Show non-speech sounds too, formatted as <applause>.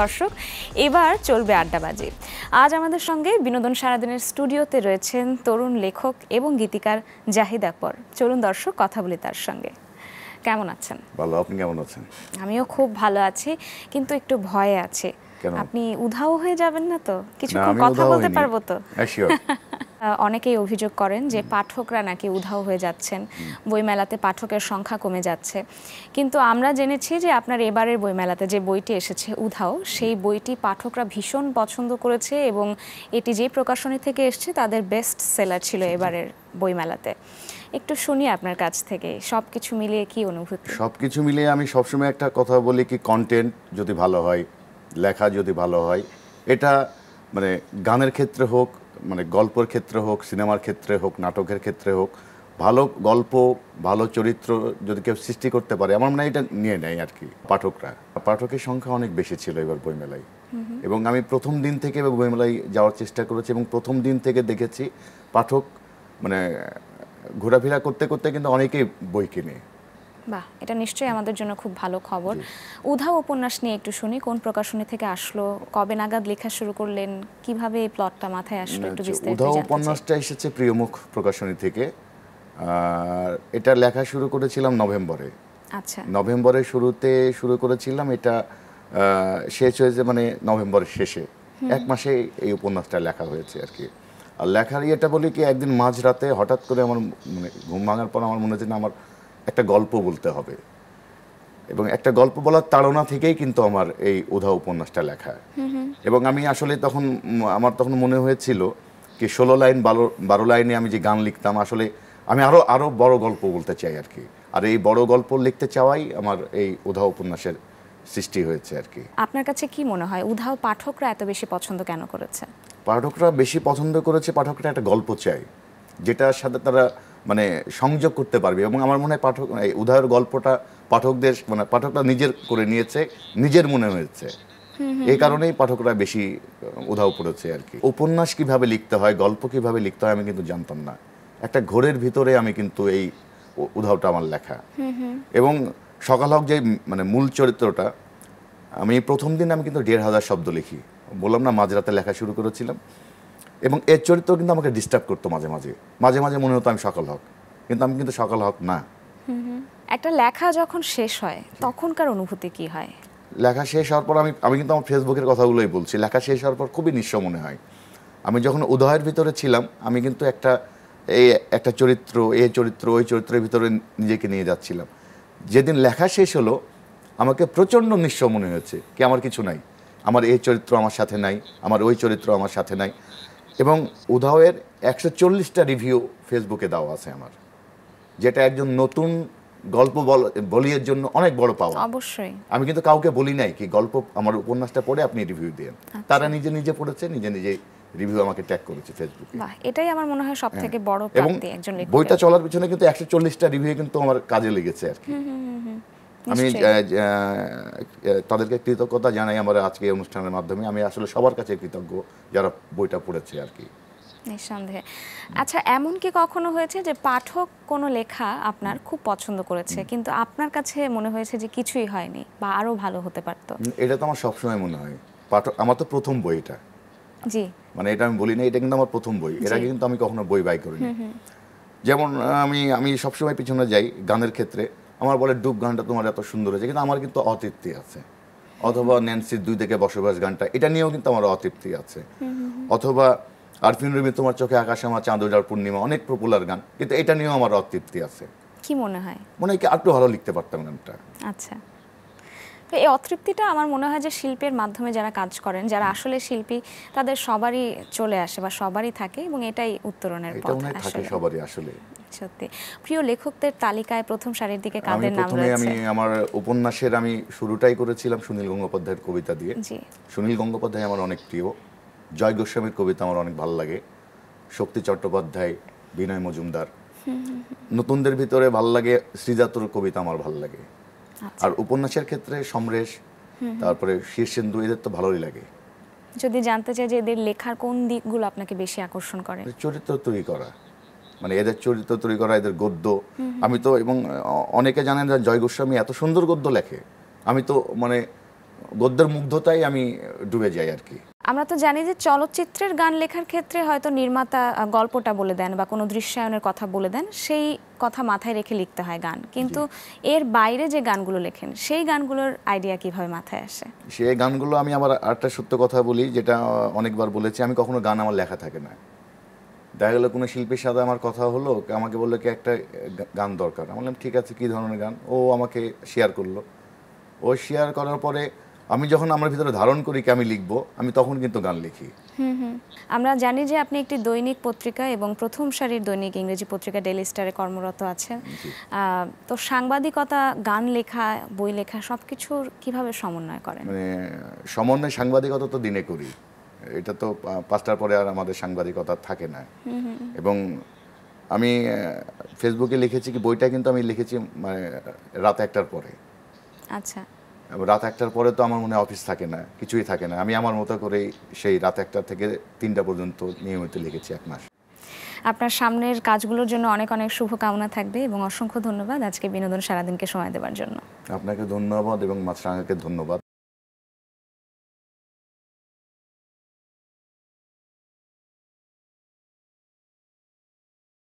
দর্শক এবার চলবে আড্ডাবাজি আজ আমাদের সঙ্গে বিনোদন সারাদিনের স্টুডিওতে রয়েছেন তরুণ লেখক এবং গীতিকার জাহিদ আকবর চলুন দর্শক কথা বলি তার সঙ্গে কেমন আছেন ভালো আপনি কেমন আছেন আমিও খুব ভালো আছি কিন্তু একটু ভয়ে আছে কেন আপনি উধাও হয়ে যাবেন না তো কিছু কথা বলতে পারবো তো হ্যাঁ, <laughs> অনেকেই অভিযোগ করেন যে পাঠকরা নাকি উধাও হয়ে যাচ্ছেন বইমেলাতে পাঠকের সংখ্যা কমে যাচ্ছে কিন্তু আমরা জেনেছি যে আপনার এবারের বইমেলাতে যে বইটি এসেছে উধাও সেই বইটি পাঠকরা ভীষণ পছন্দ করেছে এবং এটি যে প্রকাশনী থেকে এসছে তাদের বেস্ট সেলার ছিল এবারের বইমেলাতে একটু শুনি আপনার কাছ থেকে সব কিছু মিলিয়ে কি অনুভূতি সব কিছু মিলিয়ে আমি সবসময় একটা কথা বলি কি কন্টেন্ট যদি ভালো হয় লেখা যদি ভালো হয় এটা মানে গানের ক্ষেত্রে হোক মানে গল্পের ক্ষেত্রে হোক সিনেমার ক্ষেত্রে হোক নাটকের ক্ষেত্রে হোক ভালো গল্প ভালো চরিত্র যদি কেউ সৃষ্টি করতে পারে আমার মনে হয় এটা নিয়ে নেয় আর কি পাঠকরা পাঠকের সংখ্যা অনেক বেশি ছিল এবার বইমেলায় এবং আমি প্রথম দিন থেকে বইমেলায় যাওয়ার চেষ্টা করেছি এবং প্রথম দিন থেকে দেখেছি পাঠক মানে ঘোরাফেরা করতে করতে কিন্তু অনেকেই বই কিনে বাহ এটা নিশ্চয়ই আমাদের জন্য খুব ভালো খবর উধা উপন্যাস নিয়ে একটু শুনি কোন প্রকাশনী থেকে আসলো কবে নাগাদ লেখা শুরু করলেন কিভাবে এই প্লটটা মাথায় আসলো একটু বিস্তারিত উধা উপন্যাসটা এসেছে প্রিয়মুখ প্রকাশনী থেকে আর এটা লেখা শুরু করেছিলাম নভেম্বরে আচ্ছা নভেম্বরের শুরুতে শুরু করেছিলাম এটা শেষ হয়েছে মানে নভেম্বরের শেষে এক মাসে এই উপন্যাসটা লেখা হয়েছে আর কি আর লেখার ইয়েটা বলি কি একদিন মাঝরাতে হঠাৎ করে আমার মানে ঘুম ভাঙার পর আমার মনে হচ্ছে না আমার একটা গল্প বলতে হবে এবং একটা গল্প বলার তাড়না থেকেই কিন্তু আমার এই উধা উপন্যাসটা লেখা এবং আমি আসলে তখন আমার তখন মনে হয়েছিল কি ষোলো লাইন বারো বারো লাইনে আমি যে গান লিখতাম আসলে আমি আরও আরও বড় গল্প বলতে চাই আর কি আর এই বড় গল্প লিখতে চাওয়াই আমার এই উধা উপন্যাসের সৃষ্টি হয়েছে আর কি আপনার কাছে কি মনে হয় উধাও পাঠকরা এত বেশি পছন্দ কেন করেছে পাঠকরা বেশি পছন্দ করেছে পাঠকরা একটা গল্প চাই যেটার সাথে তারা মানে সংযোগ করতে পারবে এবং আমার মনে হয় পাঠক মানে উদাহরণ গল্পটা পাঠকদের মানে পাঠকরা নিজের করে নিয়েছে নিজের মনে হয়েছে এই কারণেই পাঠকরা বেশি উধাও পড়েছে আর কি উপন্যাস কিভাবে লিখতে হয় গল্প কিভাবে লিখতে হয় আমি কিন্তু জানতাম না একটা ঘোরের ভিতরে আমি কিন্তু এই উধাওটা আমার লেখা এবং সকাল হোক যে মানে মূল চরিত্রটা আমি প্রথম দিন আমি কিন্তু দেড় হাজার শব্দ লিখি বললাম না মাঝরাতে লেখা শুরু করেছিলাম এবং এর চরিত্র কিন্তু আমাকে ডিস্টার্ব করতো মাঝে মাঝে মাঝে মাঝে মনে হতো আমি সকাল হক কিন্তু আমি কিন্তু সকাল হক না একটা লেখা যখন শেষ হয় তখনকার অনুভূতি কি হয় লেখা শেষ হওয়ার পর আমি আমি কিন্তু আমার ফেসবুকের কথাগুলোই বলছি লেখা শেষ হওয়ার পর খুবই নিঃস্ব মনে হয় আমি যখন উদয়ের ভিতরে ছিলাম আমি কিন্তু একটা এই একটা চরিত্র এ চরিত্র ওই চরিত্রের ভিতরে নিজেকে নিয়ে যাচ্ছিলাম যেদিন লেখা শেষ হলো আমাকে প্রচণ্ড নিঃস্ব মনে হয়েছে কি আমার কিছু নাই আমার এই চরিত্র আমার সাথে নাই আমার ওই চরিত্র আমার সাথে নাই এবং উধাওয়ের একশো চল্লিশটা রিভিউ ফেসবুকে দেওয়া আছে আমার যেটা একজন নতুন গল্প বলিয়ের জন্য অনেক বড় পাওয়া অবশ্যই আমি কিন্তু কাউকে বলি নাই কি গল্প আমার উপন্যাসটা পড়ে আপনি রিভিউ দেন আচ্ছা। তারা নিজে নিজে পড়েছে নিজে নিজে রিভিউ আমাকে ট্যাগ করেছে ফেসবুকে এটাই আমার মনে হয় সব থেকে হ্যাঁ। বড় প্রাপ্তি একজন বইটা চলার পিছনে কিন্তু একশো চল্লিশটা রিভিউ কিন্তু আমার কাজে লেগেছে আর কি আমি তাদেরকে কৃতজ্ঞতা জানাই আমার আজকে অনুষ্ঠানের মাধ্যমে আমি আসলে সবার কাছে কৃতজ্ঞ যারা বইটা পড়েছে আর কি নিঃসন্দেহে আচ্ছা এমন কি কখনো হয়েছে যে পাঠক কোনো লেখা আপনার খুব পছন্দ করেছে কিন্তু আপনার কাছে মনে হয়েছে যে কিছুই হয়নি বা আরো ভালো হতে পারত এটা তো আমার সবসময় মনে হয় পাঠক আমার তো প্রথম বই এটা জি মানে এটা আমি বলি না এটা কিন্তু আমার প্রথম বই এর আগে কিন্তু আমি কখনো বই বাই করিনি যেমন আমি আমি সবসময় পিছনে যাই গানের ক্ষেত্রে আমার বলে ডুব গানটা তোমার এত সুন্দর হয়েছে কিন্তু আমার কিন্তু অতৃপ্তি আছে অথবা ন্যান্সির দুই থেকে বসবাস গানটা এটা নিয়েও কিন্তু আমার অতৃপ্তি আছে অথবা আরফিন রুমি তোমার চোখে আকাশ আমার চাঁদ উজার পূর্ণিমা অনেক পপুলার গান কিন্তু এটা নিয়েও আমার অতৃপ্তি আছে কি মনে হয় মনে হয় কি একটু ভালো লিখতে পারতাম গানটা আচ্ছা তো এই অতৃপ্তিটা আমার মনে হয় যে শিল্পের মাধ্যমে যারা কাজ করেন যারা আসলে শিল্পী তাদের সবারই চলে আসে বা সবারই থাকে এবং এটাই উত্তরণের পথ সবারই আসলে সত্যি প্রিয় লেখকদের তালিকায় প্রথম সারির দিকে কাদের নাম রয়েছে আমি আমার উপন্যাসের আমি শুরুটাই করেছিলাম সুনীল গঙ্গোপাধ্যায়ের কবিতা দিয়ে সুনীল গঙ্গোপাধ্যায় আমার অনেক প্রিয় জয় গোস্বামীর কবিতা আমার অনেক ভালো লাগে শক্তি চট্টোপাধ্যায় বিনয় মজুমদার নতুনদের ভিতরে ভাল লাগে শ্রীজাতুর কবিতা আমার ভাল লাগে আচ্ছা। আর উপন্যাসের ক্ষেত্রে সমরেশ তারপরে শীর্ষেন্দু এদের তো ভালোই লাগে যদি জানতে চাই যে এদের লেখার কোন দিকগুলো আপনাকে বেশি আকর্ষণ করে চরিত্র তৈরি করা মানে এদের চরিত্র তৈরি করা এদের গদ্য আমি তো এবং অনেকে জানেন যে জয় গোস্বামী এত সুন্দর গদ্য লেখে আমি তো মানে গদ্যের মুগ্ধতাই আমি ডুবে যাই আর কি আমরা তো জানি যে চলচ্চিত্রের গান লেখার ক্ষেত্রে হয়তো নির্মাতা গল্পটা বলে দেন বা কোনো দৃশ্যায়নের কথা বলে দেন সেই কথা মাথায় রেখে লিখতে হয় গান কিন্তু এর বাইরে যে গানগুলো লেখেন সেই গানগুলোর আইডিয়া কিভাবে মাথায় আসে সেই গানগুলো আমি আমার আরেকটা সত্য কথা বলি যেটা অনেকবার বলেছি আমি কখনো গান আমার লেখা থাকে না দেখা গেলো কোনো শিল্পীর সাথে আমার কথা হলো আমাকে বললো কি একটা গান দরকার আমি বললাম ঠিক আছে কী ধরনের গান ও আমাকে শেয়ার করলো ও শেয়ার করার পরে আমি যখন আমার ভিতরে ধারণ করি কি আমি লিখবো আমি তখন কিন্তু গান লিখি আমরা জানি যে আপনি একটি দৈনিক পত্রিকা এবং প্রথম সারির দৈনিক ইংরেজি পত্রিকা ডেলি স্টারে কর্মরত আছেন তো সাংবাদিকতা গান লেখা বই লেখা সব কিছুর কীভাবে সমন্বয় করেন মানে সমন্বয় সাংবাদিকতা তো দিনে করি এটা তো পাঁচটার পরে আর আমাদের সাংবাদিকতা থাকে না এবং আমি ফেসবুকে লিখেছি কি বইটা কিন্তু আমি লিখেছি মানে রাত একটার পরে আচ্ছা রাত একটার পরে তো আমার মনে অফিস থাকে না কিছুই থাকে না আমি আমার মতো করেই সেই রাত একটা থেকে তিনটা পর্যন্ত নিয়মিত লিখেছি এক মাস আপনার সামনের কাজগুলোর জন্য অনেক অনেক শুভকামনা থাকবে এবং অসংখ্য ধন্যবাদ আজকে বিনোদন সারাদিনকে সময় দেওয়ার জন্য আপনাকে ধন্যবাদ এবং মাছরাঙ্গাকে ধন্যবাদ